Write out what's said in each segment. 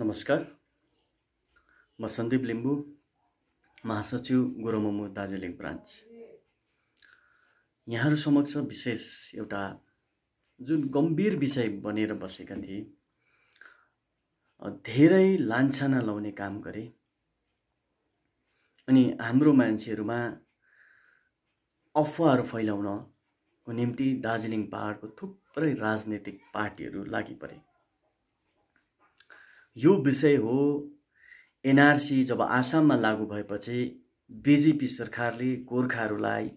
नमस्कार म सन्दीप लिम्बू महासचिव गोरोमोमो दार्जिलिङ ब्रान्च यहाँहरू समक्ष विशेष एउटा जुन गम्भीर विषय बनेर बसेका थिए धेरै लान्छाना लाउने काम गरे अनि हाम्रो मान्छेहरूमा अफवाहरू फैलाउनको निम्ति दार्जिलिङ पाहाडको थुप्रै राजनैतिक पार्टीहरू लागि परे यो विषय हो एनआरसी जब आसाममा लागु भएपछि बिजेपी सरकारले गोर्खाहरूलाई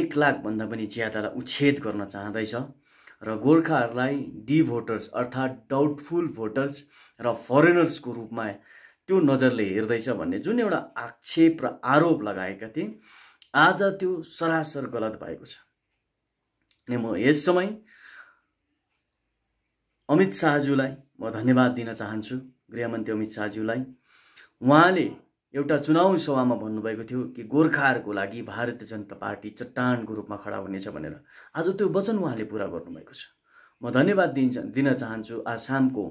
एक लाखभन्दा पनि ज्यादालाई उच्छेद गर्न चाहँदैछ र गोर्खाहरूलाई डी भोटर्स अर्थात् डाउटफुल भोटर्स र फरेनर्सको रूपमा त्यो नजरले हेर्दैछ भन्ने जुन एउटा आक्षेप र आरोप लगाएका थिए आज त्यो सरासर गलत भएको छ अनि म यस समय अमित शाहज्यूलाई म धन्यवाद दिन चाहन्छु गृहमन्त्री अमित शाहज्यूलाई उहाँले एउटा चुनावी सभामा भन्नुभएको थियो कि गोर्खाहरूको लागि भारतीय जनता पार्टी चट्टानको रूपमा खडा हुनेछ भनेर आज त्यो वचन उहाँले पुरा गर्नुभएको छ म धन्यवाद दिन दिन चाहन्छु आसामको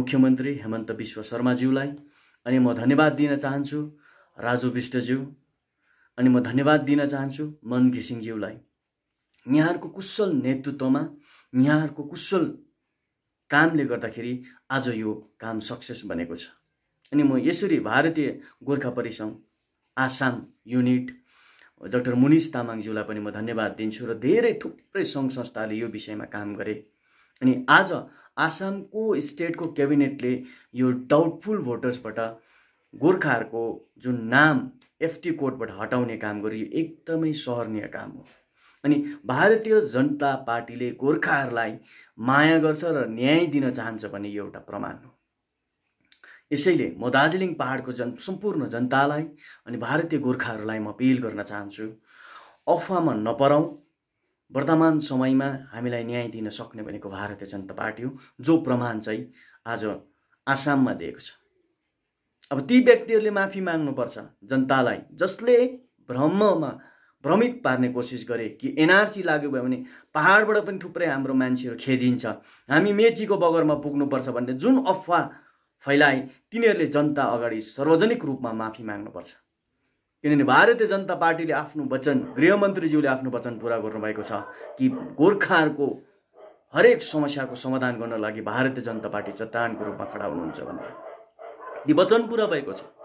मुख्यमन्त्री हेमन्त विश्व शर्माज्यूलाई अनि म धन्यवाद दिन चाहन्छु राजु विष्टज्यू अनि म धन्यवाद दिन चाहन्छु मन घिसिङज्यूलाई यहाँहरूको कुशल नेतृत्वमा यहाँहरूको कुशल कामले गर्दाखेरि आज यो काम सक्सेस बनेको छ अनि म यसरी भारतीय गोर्खा परिसङ्घ आसाम युनिट डक्टर मुनिष तामाङज्यूलाई पनि म धन्यवाद दिन्छु र धेरै थुप्रै सङ्घ संस्थाले यो विषयमा काम गरे अनि आज आसामको स्टेटको क्याबिनेटले यो डाउटफुल भोटर्सबाट गोर्खाहरूको जुन नाम एफटी कोडबाट हटाउने काम यो एकदमै सहरनीय काम हो अनि भारतीय जनता पार्टीले गोर्खाहरूलाई माया गर्छ र न्याय दिन चाहन्छ भन्ने यो एउटा प्रमाण हो यसैले म दार्जिलिङ पहाडको जन सम्पूर्ण जनतालाई अनि भारतीय गोर्खाहरूलाई म अपिल गर्न चाहन्छु अफवामा नपराउँ वर्तमान समयमा हामीलाई न्याय दिन सक्ने भनेको भारतीय जनता पार्टी हो जो प्रमाण चाहिँ आज आसाममा दिएको छ अब ती व्यक्तिहरूले माफी माग्नुपर्छ जनतालाई जसले भ्रममा भ्रमित पार्ने कोसिस गरे कि एनआरसी लाग्यो भयो भने पाहाडबाट पनि थुप्रै हाम्रो मान्छेहरू खेदिन्छ हामी मेचीको बगरमा पुग्नुपर्छ भन्ने जुन अफवाह फैलाए तिनीहरूले जनता अगाडि सार्वजनिक रूपमा माफी माग्नुपर्छ किनभने भारतीय जनता पार्टीले आफ्नो वचन गृहमन्त्रीज्यूले आफ्नो वचन पुरा गर्नुभएको छ कि गोर्खाहरूको हरेक समस्याको समाधान गर्न लागि भारतीय जनता पार्टी चट्टानको रूपमा खडा हुनुहुन्छ भनेर यो वचन पुरा भएको छ